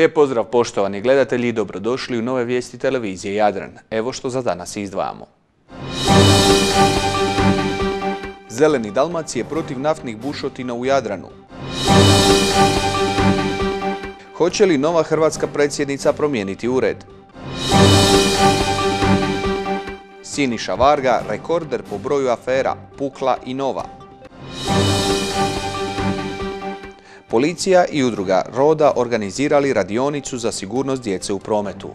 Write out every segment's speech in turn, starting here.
Lijep pozdrav poštovani gledatelji i dobrodošli u nove vijesti televizije Jadran. Evo što za danas izdvajamo. Zeleni je protiv naftnih bušotina u Jadranu. Hoće li nova hrvatska predsjednica promijeniti ured? Siniša Varga, rekorder po broju afera, pukla i nova policija i udruga Roda organizirali radionicu za sigurnost djece u prometu.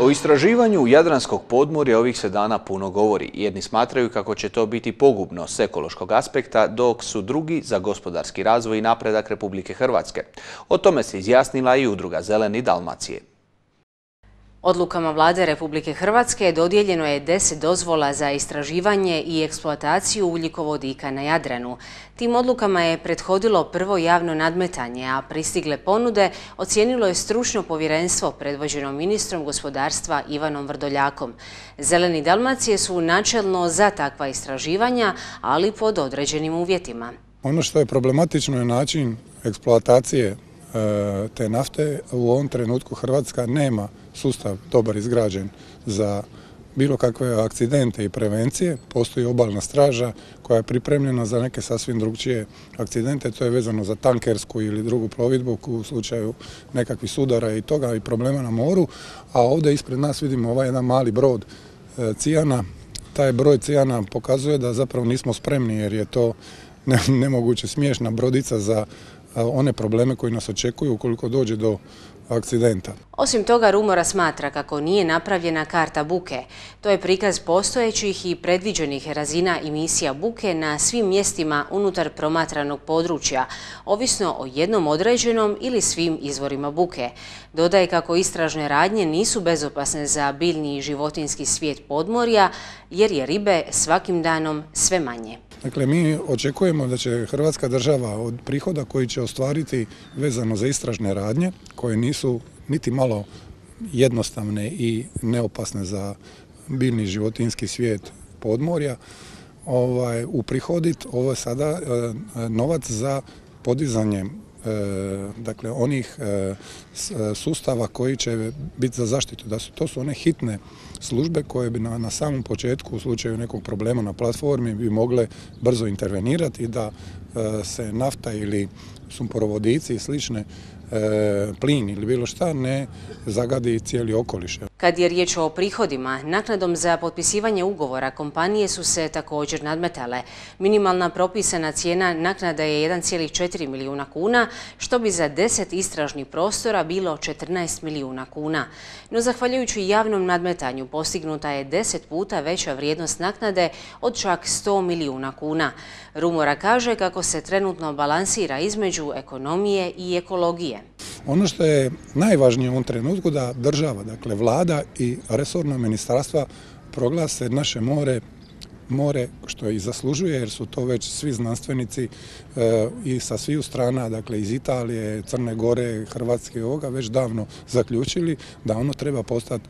O istraživanju Jadranskog podmorja ovih se dana puno govori. Jedni smatraju kako će to biti pogubno s ekološkog aspekta, dok su drugi za gospodarski razvoj i napredak Republike Hrvatske. O tome se izjasnila i udruga Zeleni Dalmacije. Odlukama vlade Republike Hrvatske dodijeljeno je 10 dozvola za istraživanje i eksploataciju ugljikovodika na Jadranu. Tim odlukama je prethodilo prvo javno nadmetanje, a pristigle ponude ocijenilo je stručno povjerenstvo predvođeno ministrom gospodarstva Ivanom Vrdoljakom. Zeleni Dalmacije su načelno za takva istraživanja, ali pod određenim uvjetima. Ono što je problematično je način eksploatacije e, te nafte. U ovom trenutku Hrvatska nema sustav dobar izgrađen za bilo kakve akcidente i prevencije. Postoji obalna straža koja je pripremljena za neke sasvim drugčije akcidente. To je vezano za tankersku ili drugu plovidbu u slučaju nekakvih sudara i toga i problema na moru. A ovdje ispred nas vidimo ovaj jedan mali brod e, Cijana. Taj broj Cijana pokazuje da zapravo nismo spremni jer je to nemoguće smiješna brodica za e, one probleme koji nas očekuju ukoliko dođe do osim toga, Rumora smatra kako nije napravljena karta buke. To je prikaz postojećih i predviđenih razina emisija buke na svim mjestima unutar promatranog područja, ovisno o jednom određenom ili svim izvorima buke. Dodaje kako istražne radnje nisu bezopasne za biljni i životinski svijet podmorja, jer je ribe svakim danom sve manje. Dakle, mi očekujemo da će Hrvatska država od prihoda koji će ostvariti vezano za istražne radnje, koje nisu niti malo jednostavne i neopasne za biljni životinski svijet podmorja, ovaj, uprihoditi ovo je sada e, e, novac za podizanje E, dakle onih e, e, sustava koji će biti za zaštitu. Da su, to su one hitne službe koje bi na, samom početku u slučaju nekog problema na platformi bi mogle brzo intervenirati da se nafta ili sumporovodici i slične plin ili bilo šta ne zagadi cijeli okoliš. Kad je riječ o prihodima, naknadom za potpisivanje ugovora kompanije su se također nadmetale. Minimalna propisana cijena naknada je 1,4 milijuna kuna, što bi za 10 istražnih prostora bilo 14 milijuna kuna. No, zahvaljujući javnom nadmetanju, postignuta je 10 puta veća vrijednost naknade od čak 100 milijuna kuna. Rumora kaže kako se trenutno balansira između ekonomije i ekologije. Ono što je najvažnije u ovom trenutku da država, dakle vlada i resorna ministarstva proglase naše more more što i zaslužuje jer su to već svi znanstvenici eh, i sa sviju strana, dakle iz Italije, Crne Gore, Hrvatske i ovoga već davno zaključili da ono treba postati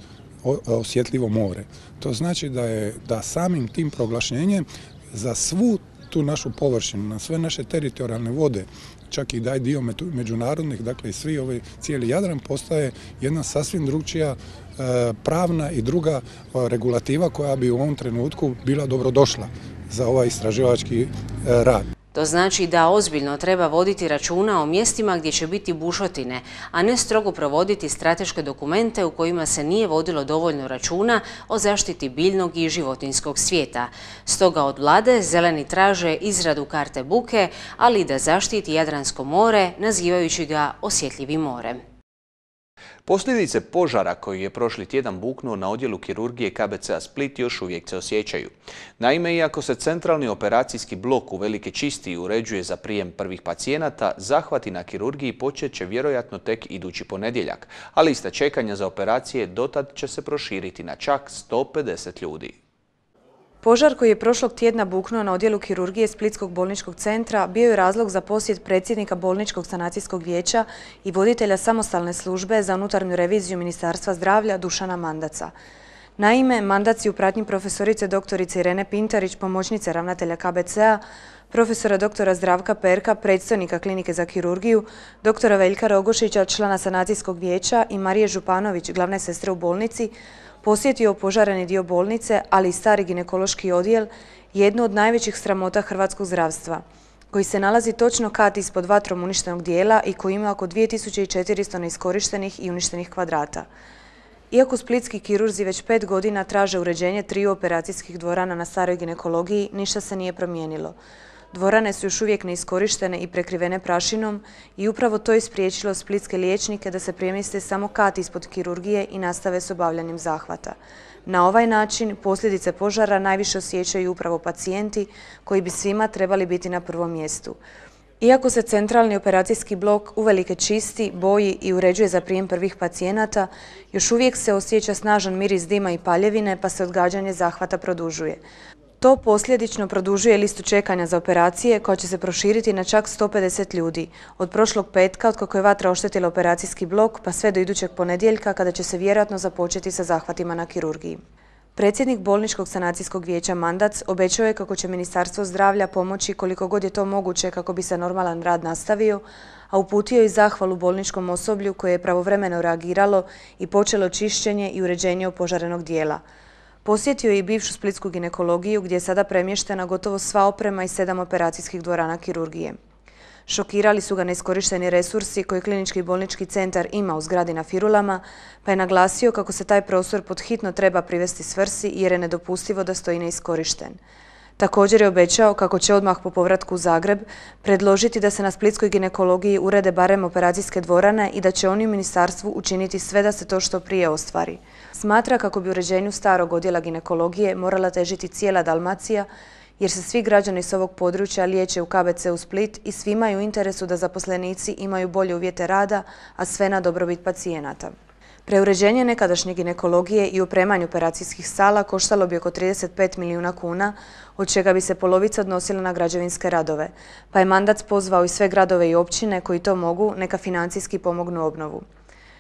osjetljivo more. To znači da je da samim tim proglašenjem za svu tu našu površinu, na sve naše teritorijalne vode čak i daj dio međunarodnih, dakle i svi ovaj cijeli Jadran postaje jedna sasvim drugčija e, pravna i druga e, regulativa koja bi u ovom trenutku bila dobrodošla za ovaj istraživački e, rad. To znači da ozbiljno treba voditi računa o mjestima gdje će biti bušotine, a ne strogo provoditi strateške dokumente u kojima se nije vodilo dovoljno računa o zaštiti biljnog i životinskog svijeta. Stoga od vlade zeleni traže izradu karte buke, ali i da zaštiti Jadransko more, nazivajući ga osjetljivim morem. Posljedice požara koji je prošli tjedan buknuo na odjelu kirurgije KBCA Split još uvijek se osjećaju. Naime, iako se centralni operacijski blok u Velike Čisti uređuje za prijem prvih pacijenata, zahvati na kirurgiji počet će vjerojatno tek idući ponedjeljak, a lista čekanja za operacije dotad će se proširiti na čak 150 ljudi. Požar koji je prošlog tjedna buknuo na odjelu kirurgije Splitskog bolničkog centra bio je razlog za posjet predsjednika bolničkog sanacijskog vijeća i voditelja samostalne službe za unutarnju reviziju Ministarstva zdravlja Dušana Mandaca. Naime, mandaci u pratnji profesorice doktorice Irene Pintarić, pomoćnice ravnatelja KBC-a, profesora doktora Zdravka Perka, predstavnika klinike za kirurgiju, doktora Veljka Rogošića, člana sanacijskog vijeća i Marije Županović, glavne sestre u bolnici, posjetio opožareni dio bolnice, ali i stari ginekološki odjel, jednu od najvećih sramota hrvatskog zdravstva, koji se nalazi točno kat ispod vatrom uništenog dijela i koji ima oko 2400 neiskorištenih i uništenih kvadrata. Iako splitski kirurzi već pet godina traže uređenje tri operacijskih dvorana na staroj ginekologiji, ništa se nije promijenilo. Dvorane su još uvijek neiskorištene i prekrivene prašinom i upravo to je spriječilo splitske liječnike da se premjeste samo kat ispod kirurgije i nastave s obavljanjem zahvata. Na ovaj način posljedice požara najviše osjećaju upravo pacijenti koji bi svima trebali biti na prvom mjestu. Iako se centralni operacijski blok uvelike čisti, boji i uređuje za prijem prvih pacijenata, još uvijek se osjeća snažan miris dima i paljevine pa se odgađanje zahvata produžuje. To posljedično produžuje listu čekanja za operacije koja će se proširiti na čak 150 ljudi. Od prošlog petka, od kako je vatra oštetila operacijski blok, pa sve do idućeg ponedjeljka kada će se vjerojatno započeti sa zahvatima na kirurgiji. Predsjednik Bolničkog sanacijskog vijeća Mandac obećao je kako će Ministarstvo zdravlja pomoći koliko god je to moguće kako bi se normalan rad nastavio, a uputio i zahvalu bolničkom osoblju koje je pravovremeno reagiralo i počelo čišćenje i uređenje opožarenog dijela. Posjetio je i bivšu splitsku ginekologiju gdje je sada premještena gotovo sva oprema i sedam operacijskih dvorana kirurgije. Šokirali su ga neiskorišteni resursi koje klinički bolnički centar ima u zgradi na Firulama, pa je naglasio kako se taj prostor pod hitno treba privesti svrsi jer je nedopustivo da stoji neiskorišten. Također je obećao kako će odmah po povratku u Zagreb predložiti da se na Splitskoj ginekologiji urede barem operacijske dvorane i da će oni u ministarstvu učiniti sve da se to što prije ostvari. Smatra kako bi uređenju starog odjela ginekologije morala težiti cijela Dalmacija jer se svi građani s ovog područja liječe u KBC u Split i svima imaju interesu da zaposlenici imaju bolje uvjete rada, a sve na dobrobit pacijenata. Preuređenje nekadašnje ginekologije i opremanje operacijskih sala koštalo bi oko 35 milijuna kuna, od čega bi se polovica odnosila na građevinske radove, pa je mandac pozvao i sve gradove i općine koji to mogu neka financijski pomognu obnovu.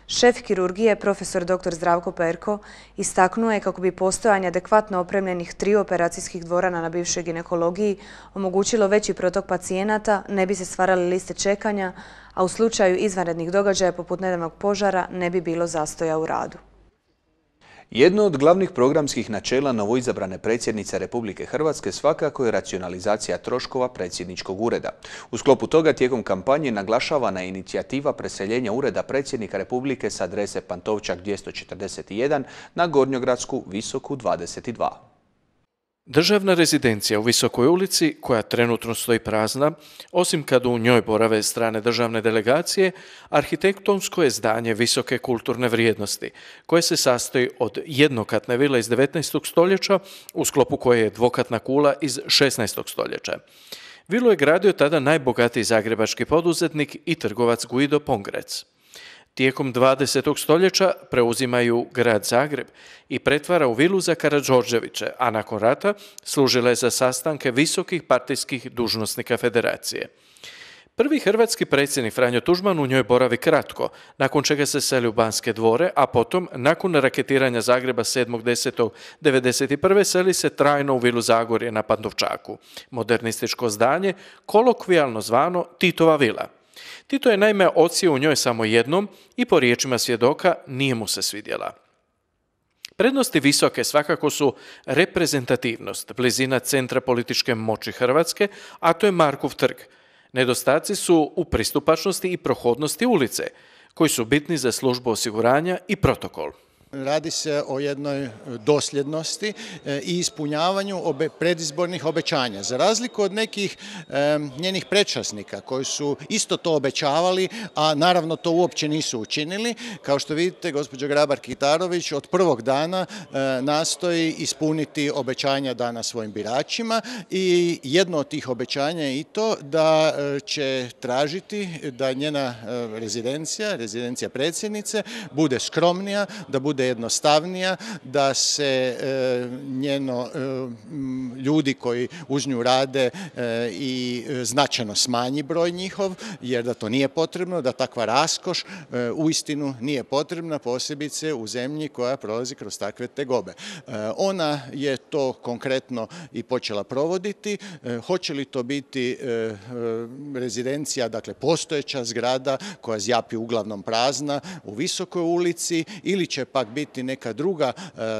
Šef kirurgije, profesor dr. Zdravko Perko, istaknuo je kako bi postojanje adekvatno opremljenih tri operacijskih dvorana na bivšoj ginekologiji omogućilo veći protok pacijenata, ne bi se stvarale liste čekanja, a u slučaju izvanrednih događaja poput nedavnog požara ne bi bilo zastoja u radu. Jedno od glavnih programskih načela novoizabrane predsjednice Republike Hrvatske svakako je racionalizacija troškova predsjedničkog ureda. U sklopu toga tijekom kampanje naglašavana je inicijativa preseljenja ureda predsjednika Republike sa adrese Pantovčak 241 na Gornjogradsku visoku 22. Državna rezidencija u Visokoj ulici, koja trenutno stoji prazna, osim kad u njoj borave strane državne delegacije, arhitektonsko je zdanje visoke kulturne vrijednosti, koje se sastoji od jednokatne vile iz 19. stoljeća, u sklopu koje je dvokatna kula iz 16. stoljeća. Vilu je gradio tada najbogatiji zagrebački poduzetnik i trgovac Guido Pongrec. Tijekom 20. stoljeća preuzimaju grad Zagreb i pretvara u vilu za Karadžorđeviće, a nakon rata služila je za sastanke visokih partijskih dužnosnika federacije. Prvi hrvatski predsjednik Franjo Tužman u njoj boravi kratko, nakon čega se seli u Banske dvore, a potom, nakon raketiranja Zagreba 7.10.1991. seli se trajno u Vilu Zagorje na Pandovčaku, modernističko zdanje, kolokvijalno zvano Titova vila – Tito je naime ocio u njoj samo jednom i po riječima svjedoka nije mu se svidjela. Prednosti visoke svakako su reprezentativnost, blizina centra političke moći Hrvatske, a to je Markov trg. Nedostaci su u pristupačnosti i prohodnosti ulice, koji su bitni za službu osiguranja i protokol. Radi se o jednoj dosljednosti e, i ispunjavanju predizbornih obećanja. Za razliku od nekih e, njenih prečasnika koji su isto to obećavali, a naravno to uopće nisu učinili, kao što vidite, gospođo Grabar-Kitarović od prvog dana e, nastoji ispuniti obećanja dana svojim biračima i jedno od tih obećanja je i to da će tražiti da njena rezidencija, rezidencija predsjednice, bude skromnija, da bude jednostavnija, da se e, njeno e, ljudi koji uz nju rade e, i značajno smanji broj njihov, jer da to nije potrebno, da takva raskoš uistinu nije potrebna, posebice u zemlji koja prolazi kroz takve tegobe. Ona je to konkretno i počela provoditi. Hoće li to biti rezidencija, dakle postojeća zgrada koja zjapi uglavnom prazna u Visokoj ulici ili će pak biti neka druga e,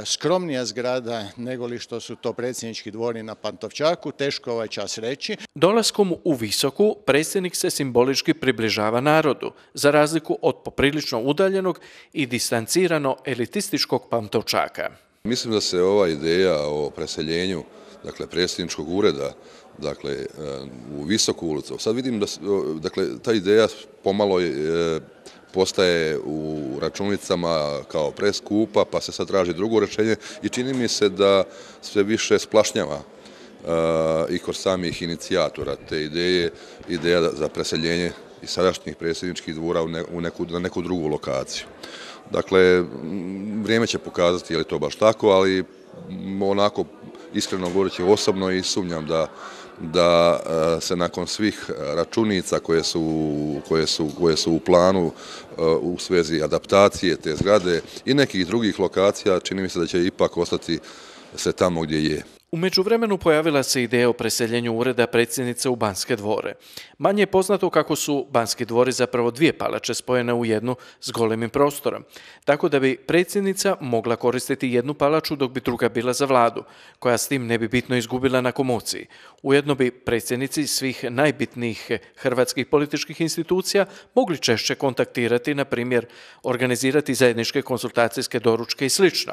skromnija zgrada nego li što su to predsjednički dvori na Pantovčaku, teško ovaj čas reći. Dolaskom u Visoku predsjednik se simbolički približava narodu, za razliku od poprilično udaljenog i distancirano elitističkog Pantovčaka. Mislim da se ova ideja o preseljenju dakle, predsjedničkog ureda dakle, e, u Visoku ulicu. Sad vidim da, dakle, ta ideja pomalo e, postaje u računicama kao preskupa, pa se sad traži drugo rečenje i čini mi se da sve više splašnjava e, i kod samih inicijatora te ideje, ideja za preseljenje i sadašnjih predsjedničkih dvora neku, na neku drugu lokaciju. Dakle, vrijeme će pokazati je li to baš tako, ali onako iskreno govoreći osobno i sumnjam da da e, se nakon svih računica koje su, u planu e, u svezi adaptacije te zgrade i nekih drugih lokacija, čini mi se da će ipak ostati se tamo gdje je. U međuvremenu pojavila se ideja o preseljenju ureda predsjednice u Banske dvore. Manje je poznato kako su Banski dvori zapravo dvije palače spojene u jednu s golemim prostorom, tako da bi predsjednica mogla koristiti jednu palaču dok bi druga bila za vladu, koja s tim ne bi bitno izgubila na komociji. Ujedno bi predsjednici svih najbitnijih hrvatskih političkih institucija mogli češće kontaktirati, na primjer, organizirati zajedničke konsultacijske doručke i slično.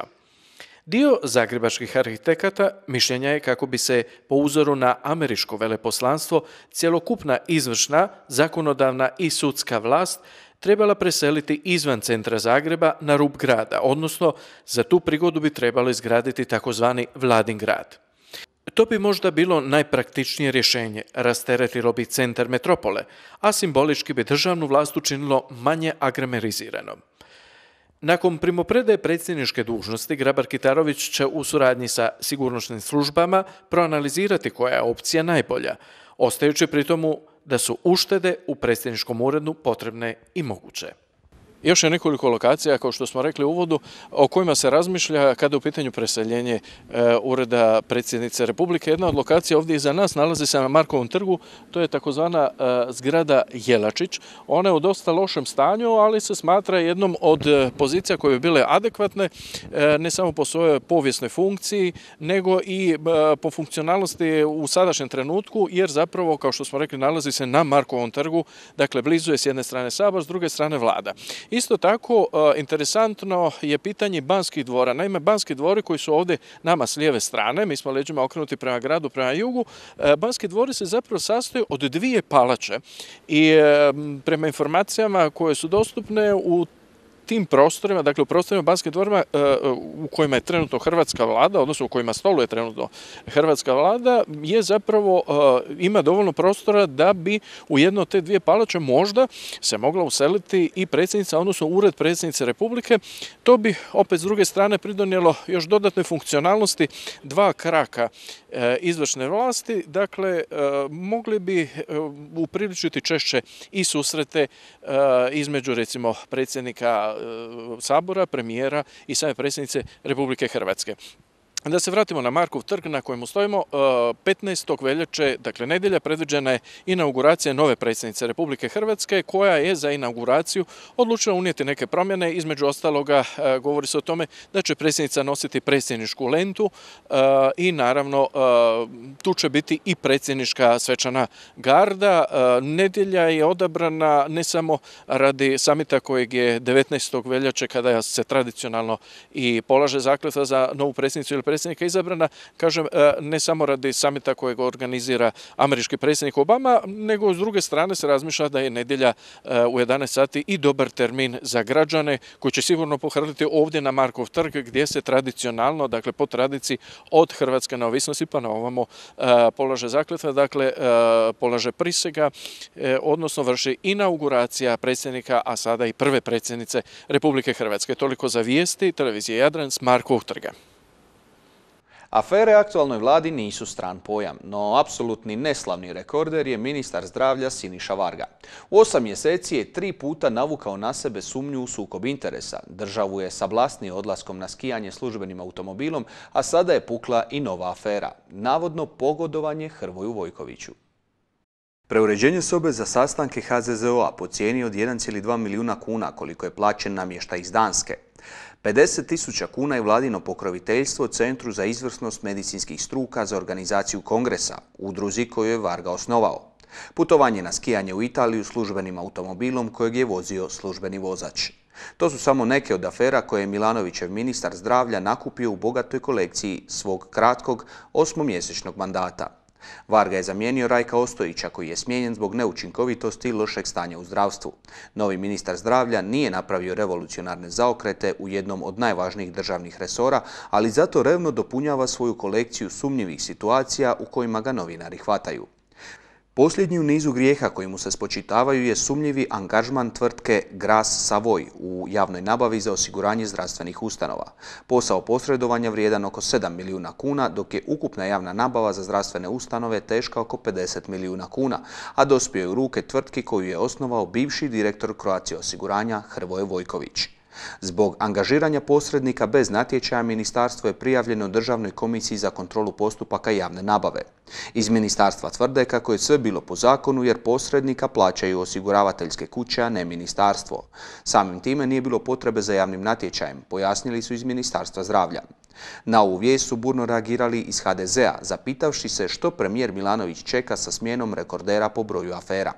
Dio zagrebačkih arhitekata mišljenja je kako bi se po uzoru na američko veleposlanstvo cjelokupna izvršna, zakonodavna i sudska vlast trebala preseliti izvan centra Zagreba na rub grada, odnosno za tu prigodu bi trebalo izgraditi takozvani vladin grad. To bi možda bilo najpraktičnije rješenje, rasteretilo bi centar metropole, a simbolički bi državnu vlast učinilo manje agremeriziranom. Nakon primoprede predsjedničke dužnosti, Grabar Kitarović će u suradnji sa sigurnošnim službama proanalizirati koja je opcija najbolja, ostajući pri tomu da su uštede u predsjedničkom uredu potrebne i moguće. Još je nekoliko lokacija, kao što smo rekli u uvodu, o kojima se razmišlja kada je u pitanju preseljenje e, Ureda predsjednice Republike. Jedna od lokacija ovdje iza nas nalazi se na Markovom trgu, to je takozvana e, zgrada Jelačić. Ona je u dosta lošem stanju, ali se smatra jednom od e, pozicija koje bi bile adekvatne, ne samo po svojoj povijesnoj funkciji, nego i po funkcionalnosti u sadašnjem trenutku, jer zapravo, kao što smo rekli, nalazi se na Markovom trgu, dakle blizu je s jedne strane Sabor, s druge strane vlada. Isto tako, e, interesantno je pitanje Banskih dvora. Naime, Banski dvori koji su ovdje nama s lijeve strane, mi smo leđima okrenuti prema gradu, prema jugu, e, Banski dvori se zapravo sastoje od dvije palače i e, prema informacijama koje su dostupne u tim prostorima, dakle u prostorima Banske dvorima e, u kojima je trenutno hrvatska vlada, odnosno u kojima stoluje trenutno hrvatska vlada, je zapravo, e, ima dovoljno prostora da bi u jedno od te dvije palače možda se mogla useliti i predsjednica, odnosno ured predsjednice Republike. To bi opet s druge strane pridonijelo još dodatnoj funkcionalnosti dva kraka e, izvršne vlasti, dakle mogli bi upriličiti češće i susrete između recimo predsjednika sabora, premijera i same predsjednice Republike Hrvatske. Da se vratimo na Markov trg na kojemu stojimo, 15. E, veljače, dakle nedjelja, predviđena je inauguracija nove predsjednice Republike Hrvatske koja je za inauguraciju odlučila unijeti neke promjene. Između ostaloga e, govori se o tome da će predsjednica nositi predsjedničku lentu e, i naravno tu će biti i predsjednička svečana garda. Nedjelja je odabrana ne samo radi samita kojeg je 19. veljače kada se tradicionalno i polaže zakljeta za novu predsjednicu ili predsjednika izabrana, kažem, e, ne samo radi samita kojeg organizira američki predsjednik Obama, nego s druge strane se razmišlja da je nedjelja e, u 11 sati i dobar termin za građane koji će sigurno pohrliti ovdje na Markov trg gdje se tradicionalno, dakle po tradiciji od Hrvatske neovisnosti pa na ovamo e, polaže zakljetve, dakle polaže prisega, odnosno vrši inauguracija predsjednika, a sada i prve predsjednice Republike Hrvatske. Toliko za vijesti televizije Jadran s Markovog trga. Afere aktualnoj vladi nisu stran pojam, no apsolutni neslavni rekorder je ministar zdravlja Siniša Varga. U osam mjeseci je tri puta navukao na sebe sumnju u sukob interesa. Državu je sablasnio odlaskom na skijanje službenim automobilom, a sada je pukla i nova afera. Navodno pogodovanje Hrvoju Vojkoviću. Preuređenje sobe za sastanke HZZO-a po cijeni od 1,2 milijuna kuna koliko je plaćen namještaj iz Danske. 50 tisuća kuna je vladino pokroviteljstvo Centru za izvrsnost medicinskih struka za organizaciju kongresa, udruzi koju je Varga osnovao. Putovanje na skijanje u Italiju službenim automobilom kojeg je vozio službeni vozač. To su samo neke od afera koje je Milanovićev ministar zdravlja nakupio u bogatoj kolekciji svog kratkog osmomjesečnog mandata. Varga je zamijenio Rajka Ostojića koji je smijenjen zbog neučinkovitosti i lošeg stanja u zdravstvu. Novi ministar zdravlja nije napravio revolucionarne zaokrete u jednom od najvažnijih državnih resora, ali zato revno dopunjava svoju kolekciju sumnjivih situacija u kojima ga novinari hvataju. Posljednji u nizu grijeha kojim mu se spočitavaju je sumnjivi angažman tvrtke Gras Savoj u javnoj nabavi za osiguranje zdravstvenih ustanova. Posao posredovanja vrijedan oko 7 milijuna kuna, dok je ukupna javna nabava za zdravstvene ustanove teška oko 50 milijuna kuna, a dospio je u ruke tvrtki koju je osnovao bivši direktor Croatia osiguranja Hrvoje Vojković. Zbog angažiranja posrednika bez natječaja ministarstvo je prijavljeno Državnoj komisiji za kontrolu postupaka javne nabave. Iz ministarstva tvrde kako je sve bilo po zakonu jer posrednika plaćaju osiguravateljske kuće, a ne ministarstvo. Samim time nije bilo potrebe za javnim natječajem, pojasnili su iz ministarstva zdravlja. Na ovu vijest su burno reagirali iz HDZ-a, zapitavši se što premijer Milanović čeka sa smjenom rekordera po broju afera.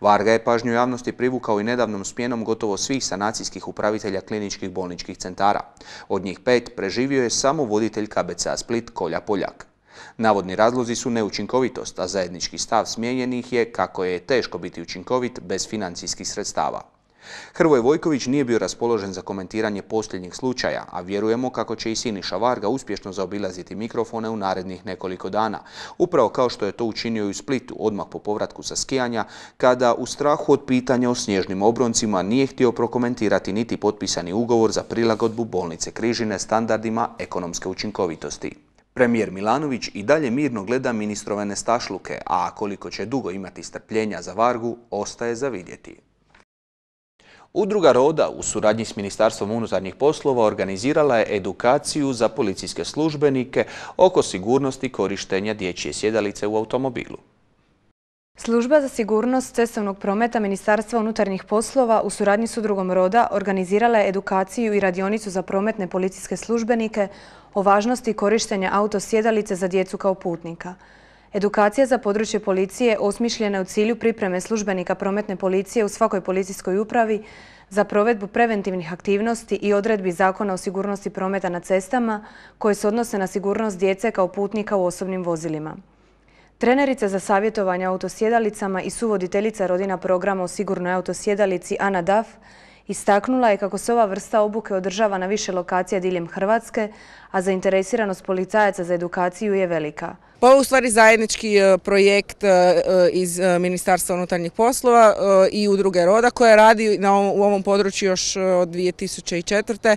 Varga je pažnju javnosti privukao i nedavnom smjenom gotovo svih sanacijskih upravitelja kliničkih bolničkih centara. Od njih pet preživio je samo voditelj KBCA Split Kolja Poljak. Navodni razlozi su neučinkovitost, a zajednički stav smijenjenih je kako je teško biti učinkovit bez financijskih sredstava. Hrvoje Vojković nije bio raspoložen za komentiranje posljednjih slučaja, a vjerujemo kako će i Siniša Varga uspješno zaobilaziti mikrofone u narednih nekoliko dana. Upravo kao što je to učinio i u Splitu odmah po povratku sa skijanja, kada u strahu od pitanja o snježnim obroncima nije htio prokomentirati niti potpisani ugovor za prilagodbu bolnice Križine standardima ekonomske učinkovitosti. Premijer Milanović i dalje mirno gleda ministrovene stašluke, a koliko će dugo imati strpljenja za Vargu, ostaje za vidjeti. Udruga Roda u suradnji s Ministarstvom unutarnjih poslova organizirala je edukaciju za policijske službenike oko sigurnosti korištenja dječje sjedalice u automobilu. Služba za sigurnost cestovnog prometa Ministarstva unutarnjih poslova u suradnji s udrugom Roda organizirala je edukaciju i radionicu za prometne policijske službenike o važnosti korištenja autosjedalice za djecu kao putnika. Edukacija za područje policije osmišljena je u cilju pripreme službenika prometne policije u svakoj policijskoj upravi za provedbu preventivnih aktivnosti i odredbi Zakona o sigurnosti prometa na cestama koje se odnose na sigurnost djece kao putnika u osobnim vozilima. Trenerica za savjetovanje autosjedalicama i suvoditeljica rodina programa o sigurnoj autosjedalici Ana Daf istaknula je kako se ova vrsta obuke održava na više lokacija diljem Hrvatske, a zainteresiranost policajaca za edukaciju je velika. Pa u stvari zajednički e, projekt e, e, iz Ministarstva unutarnjih poslova i udruge Roda koja radi na u ovom području još od 2004.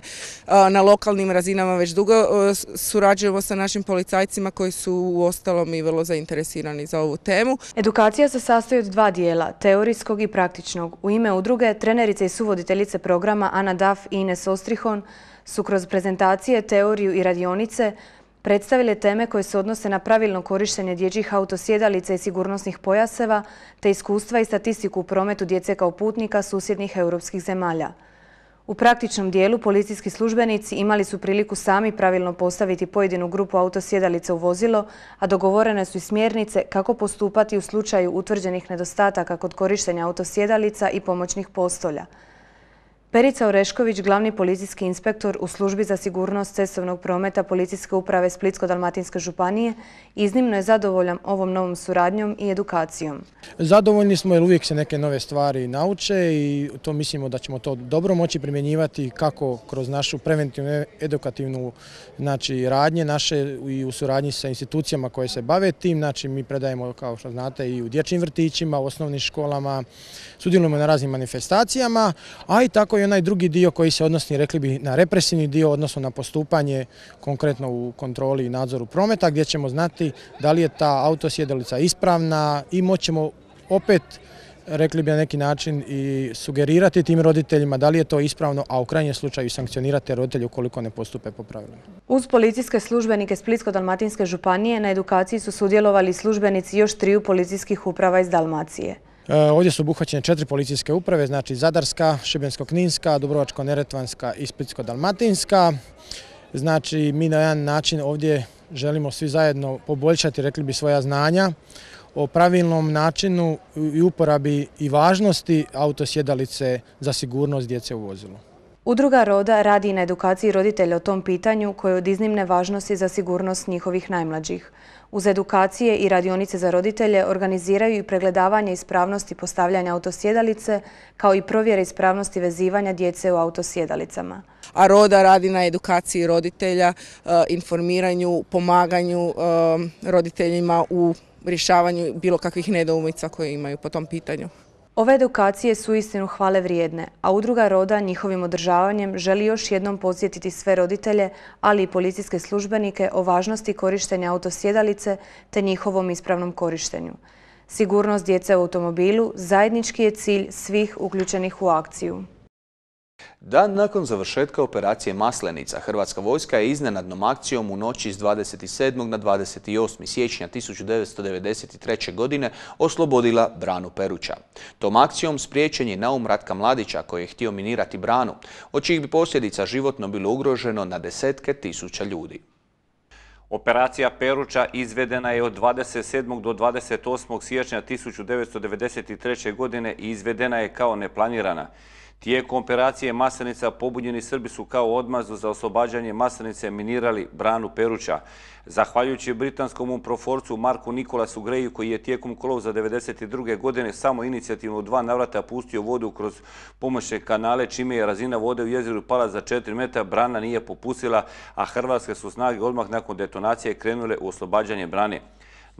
Na lokalnim razinama već dugo surađujemo sa našim policajcima koji su u ostalom i vrlo zainteresirani za ovu temu. Edukacija se sastoji od dva dijela, teorijskog i praktičnog. U ime udruge trenerice i suvoditeljice programa Ana Daf i Ines Ostrihon su kroz prezentacije, teoriju i radionice predstavile teme koje se odnose na pravilno korištenje dječjih autosjedalica i sigurnosnih pojaseva, te iskustva i statistiku u prometu djece kao putnika susjednih europskih zemalja. U praktičnom dijelu policijski službenici imali su priliku sami pravilno postaviti pojedinu grupu autosjedalica u vozilo, a dogovorene su i smjernice kako postupati u slučaju utvrđenih nedostataka kod korištenja autosjedalica i pomoćnih postolja. Perica Orešković, glavni policijski inspektor u službi za sigurnost cestovnog prometa Policijske uprave Splitsko-Dalmatinske županije, iznimno je zadovoljan ovom novom suradnjom i edukacijom. Zadovoljni smo jer uvijek se neke nove stvari nauče i to mislimo da ćemo to dobro moći primjenjivati kako kroz našu preventivnu edukativnu znači, radnje naše i u suradnji sa institucijama koje se bave tim. Znači mi predajemo kao što znate i u dječjim vrtićima, u osnovnim školama, sudjelujemo na raznim manifestacijama, a i tako i onaj drugi dio koji se odnosi, rekli bi, na represivni dio, odnosno na postupanje konkretno u kontroli i nadzoru prometa, gdje ćemo znati da li je ta autosjedalica ispravna i moćemo opet rekli bi na neki način i sugerirati tim roditeljima da li je to ispravno, a u krajnjem slučaju sankcionirati roditelje ukoliko ne postupe po pravilima. Uz policijske službenike Splitsko-Dalmatinske županije na edukaciji su sudjelovali službenici još triju policijskih uprava iz Dalmacije. E, ovdje su obuhvaćene četiri policijske uprave, znači Zadarska, Šibensko-Kninska, Dubrovačko-Neretvanska i Splitsko-Dalmatinska. Znači mi na jedan način ovdje želimo svi zajedno poboljšati, rekli bi, svoja znanja o pravilnom načinu i uporabi i važnosti autosjedalice za sigurnost djece u vozilu. Udruga Roda radi na edukaciji roditelja o tom pitanju koje je od iznimne važnosti za sigurnost njihovih najmlađih. Uz edukacije i radionice za roditelje organiziraju i pregledavanje ispravnosti postavljanja autosjedalice kao i provjere ispravnosti vezivanja djece u autosjedalicama. A Roda radi na edukaciji roditelja, e, informiranju, pomaganju e, roditeljima u rješavanju bilo kakvih nedoumica koje imaju po tom pitanju. Ove edukacije su istinu hvale vrijedne, a udruga Roda njihovim održavanjem želi još jednom podsjetiti sve roditelje, ali i policijske službenike o važnosti korištenja autosjedalice te njihovom ispravnom korištenju. Sigurnost djece u automobilu zajednički je cilj svih uključenih u akciju. Dan nakon završetka operacije Maslenica, Hrvatska vojska je iznenadnom akcijom u noći iz 27. na 28. siječnja 1993. godine oslobodila branu Peruća. Tom akcijom spriječen je naum Ratka Mladića koji je htio minirati branu, od čijih bi posljedica životno bilo ugroženo na desetke tisuća ljudi. Operacija Peruča izvedena je od 27. do 28. siječnja 1993. godine i izvedena je kao neplanirana. Tijekom operacije Masanica pobunjeni Srbi su kao odmazu za oslobađanje Masanice minirali branu Peruća. Zahvaljujući britanskom proforcu Marku Nikolasu Greju koji je tijekom kolovoza 1992. godine samo inicijativno dva navrata pustio vodu kroz pomoćne kanale čime je razina vode u jeziru pala za 4 metra, brana nije popusila, a hrvatske su snage odmah nakon detonacije krenule u oslobađanje brane.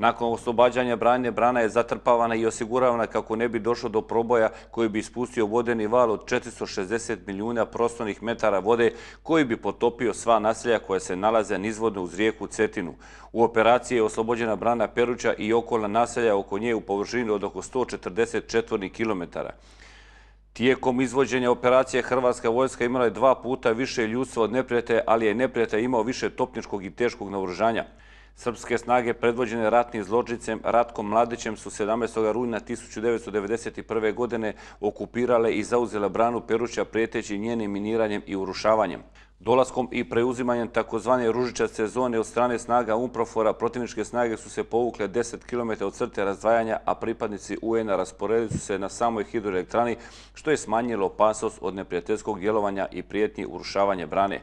Nakon oslobađanja branje brana je zatrpavana i osiguravana kako ne bi došlo do proboja koji bi ispustio vodeni val od 460 milijuna prostornih metara vode koji bi potopio sva naselja koja se nalaze nizvodno uz rijeku Cetinu. U operaciji je oslobođena brana Peruća i okolna naselja oko nje u površini od oko 144 km. Tijekom izvođenja operacije Hrvatska vojska imala je dva puta više ljudstva od neprijete, ali je neprijatelj imao više topničkog i teškog naoružanja. Srpske snage predvođene ratnim zločicem Ratkom Mladićem su 17. rujna 1991. godine okupirale i zauzele branu Peruća prijeteći njenim miniranjem i urušavanjem. Dolaskom i preuzimanjem takozvane ružičaste zone od strane snaga Umprofora, protivničke snage su se povukle 10 km od crte razdvajanja, a pripadnici UN-a rasporedili su se na samoj hidroelektrani, što je smanjilo opasnost od neprijateljskog djelovanja i prijetnji urušavanje brane.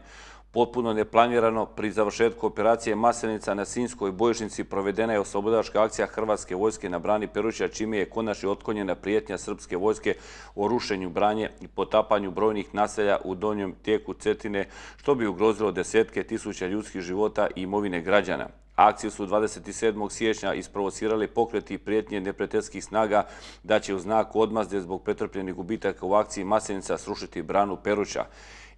Potpuno neplanirano pri završetku operacije Masenica na Sinjskoj bojišnici provedena je oslobodačka akcija Hrvatske vojske na brani Peruća, čime je konačno otkonjena prijetnja Srpske vojske o rušenju branje i potapanju brojnih naselja u donjem tijeku Cetine, što bi ugrozilo desetke tisuća ljudskih života i imovine građana. Akciju su 27. siječnja isprovocirali pokreti i prijetnje neprijateljskih snaga da će u znaku odmazde zbog pretrpljenih gubitaka u akciji Masenica srušiti branu Peruća.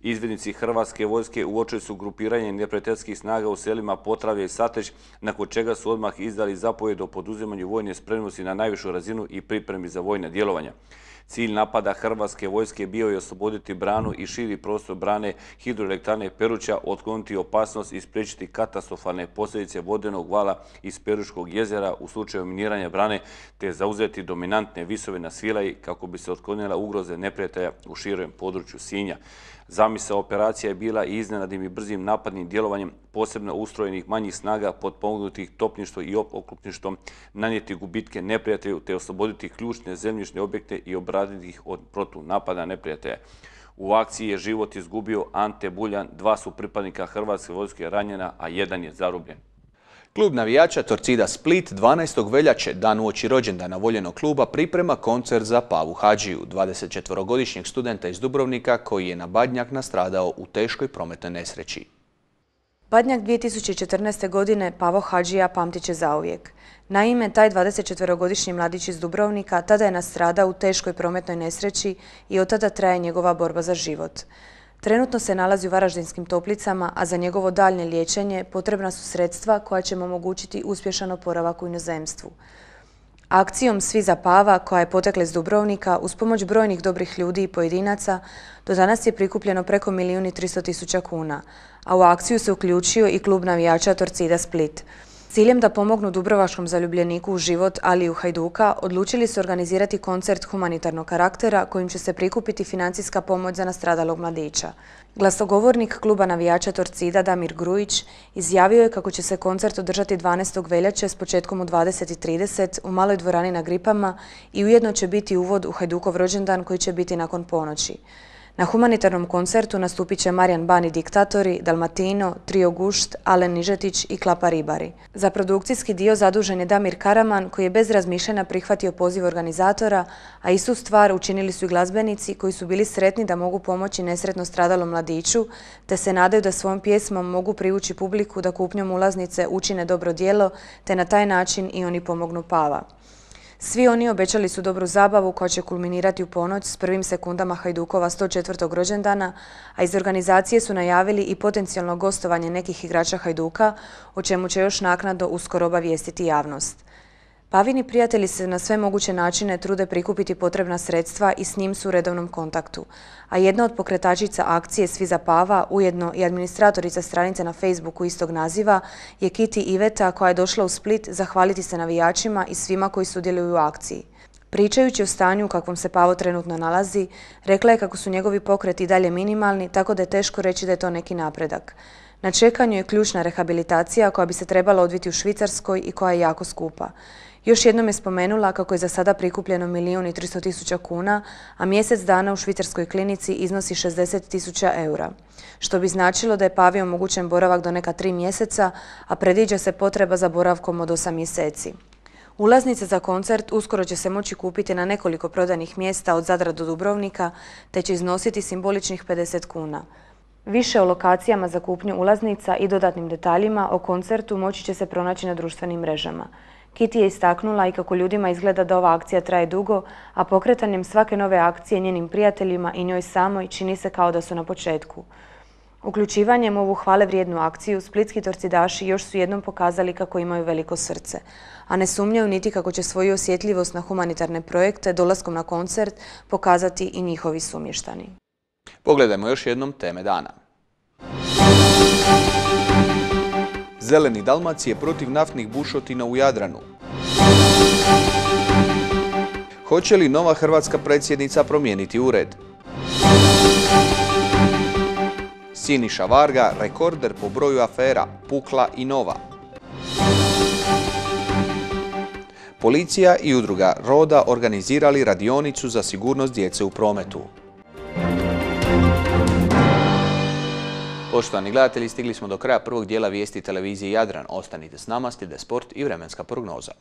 Izvednici Hrvatske vojske uočili su grupiranje neprijateljskih snaga u selima Potrave i Sateć, nakon čega su odmah izdali zapovjed o poduzimanju vojne spremnosti na najvišu razinu i pripremi za vojne djelovanja. Cilj napada Hrvatske vojske bio je osloboditi branu i širi prostor brane hidroelektrane Peruća, otkloniti opasnost i spriječiti katastrofalne posljedice vodenog vala iz Peruškog jezera u slučaju miniranja brane, te zauzeti dominantne visove na Svilaji kako bi se otklonila ugroze neprijatelja u širem području Sinja. Zamisa operacija je bila i iznenadim i brzim napadnim djelovanjem posebno ustrojenih manjih snaga potpomognutih topništvo i okupništvom nanijeti gubitke neprijatelju te osloboditi ključne zemljišne objekte i obraditi ih od protunapada neprijatelja. U akciji je život izgubio Ante Buljan, dva su pripadnika Hrvatske vojske ranjena, a jedan je zarubljen. Klub navijača Torcida Split 12. veljače, dan uoči rođendana voljenog kluba, priprema koncert za Pavu Hadžiju, 24-godišnjeg studenta iz Dubrovnika koji je na Badnjak nastradao u teškoj prometnoj nesreći. Badnjak 2014. godine Pavo Hadžija pamtit će zauvijek. Naime, taj 24-godišnji mladić iz Dubrovnika tada je nastrada u teškoj prometnoj nesreći i od tada traje njegova borba za život. Trenutno se nalazi u Varaždinskim toplicama, a za njegovo daljnje liječenje potrebna su sredstva koja će mu omogućiti uspješan oporavak u inozemstvu. Akcijom Svi za Pava, koja je potekla iz Dubrovnika, uz pomoć brojnih dobrih ljudi i pojedinaca, do danas je prikupljeno preko milijun 300 tisuća kuna, a u akciju se uključio i klub navijača Torcida Split. Ciljem da pomognu Dubrovaškom zaljubljeniku u život, ali u Hajduka, odlučili su organizirati koncert humanitarnog karaktera kojim će se prikupiti financijska pomoć za nastradalog mladića. Glasogovornik kluba navijača Torcida Damir Grujić izjavio je kako će se koncert održati 12. veljače s početkom u 20.30 u maloj dvorani na Gripama i ujedno će biti uvod u Hajdukov rođendan koji će biti nakon ponoći. Na humanitarnom koncertu nastupit će Marijan Bani Diktatori, Dalmatino, Trio Gušt, Alen Nižetić i Klapa Ribari. Za produkcijski dio zadužen je Damir Karaman koji je bez razmišljena prihvatio poziv organizatora, a istu stvar učinili su i glazbenici koji su bili sretni da mogu pomoći nesretno stradalom mladiću, te se nadaju da svojom pjesmom mogu privući publiku da kupnjom ulaznice učine dobro dijelo, te na taj način i oni pomognu Pava. Svi oni obećali su dobru zabavu koja će kulminirati u ponoć s prvim sekundama Hajdukova 104. rođendana, a iz organizacije su najavili i potencijalno gostovanje nekih igrača Hajduka, o čemu će još naknadno uskoro obavijestiti javnost. Pavini prijatelji se na sve moguće načine trude prikupiti potrebna sredstva i s njim su u redovnom kontaktu. A jedna od pokretačica akcije Svi za Pava, ujedno i administratorica stranice na Facebooku istog naziva, je Kiti Iveta koja je došla u Split zahvaliti se navijačima i svima koji sudjeluju u akciji. Pričajući o stanju u kakvom se Pavo trenutno nalazi, rekla je kako su njegovi pokreti dalje minimalni, tako da je teško reći da je to neki napredak. Na čekanju je ključna rehabilitacija koja bi se trebala odviti u Švicarskoj i koja je jako skupa. Još jednom je spomenula kako je za sada prikupljeno milijun i 300 tisuća kuna, a mjesec dana u švicarskoj klinici iznosi 60 tisuća eura, što bi značilo da je Pavi omogućen boravak do neka tri mjeseca, a predviđa se potreba za boravkom od osam mjeseci. Ulaznice za koncert uskoro će se moći kupiti na nekoliko prodanih mjesta od Zadra do Dubrovnika, te će iznositi simboličnih 50 kuna. Više o lokacijama za kupnju ulaznica i dodatnim detaljima o koncertu moći će se pronaći na društvenim mrežama kiti je istaknula i kako ljudima izgleda da ova akcija traje dugo, a pokretanjem svake nove akcije njenim prijateljima i njoj samoj čini se kao da su na početku. Uključivanjem ovu hvale vrijednu akciju, splitski torcidaši još su jednom pokazali kako imaju veliko srce, a ne sumnjaju niti kako će svoju osjetljivost na humanitarne projekte dolaskom na koncert pokazati i njihovi sumještani. Pogledajmo još jednom teme dana. Zeleni Dalmacije protiv naftnih bušotina u Jadranu. Hoće li nova hrvatska predsjednica promijeniti ured? Siniša Varga, rekorder po broju afera, pukla i nova. Policija i udruga Roda organizirali radionicu za sigurnost djece u prometu. Poštovani gledatelji, stigli smo do kraja prvog dijela vijesti televizije Jadran. Ostanite s nama, slijede sport i vremenska prognoza.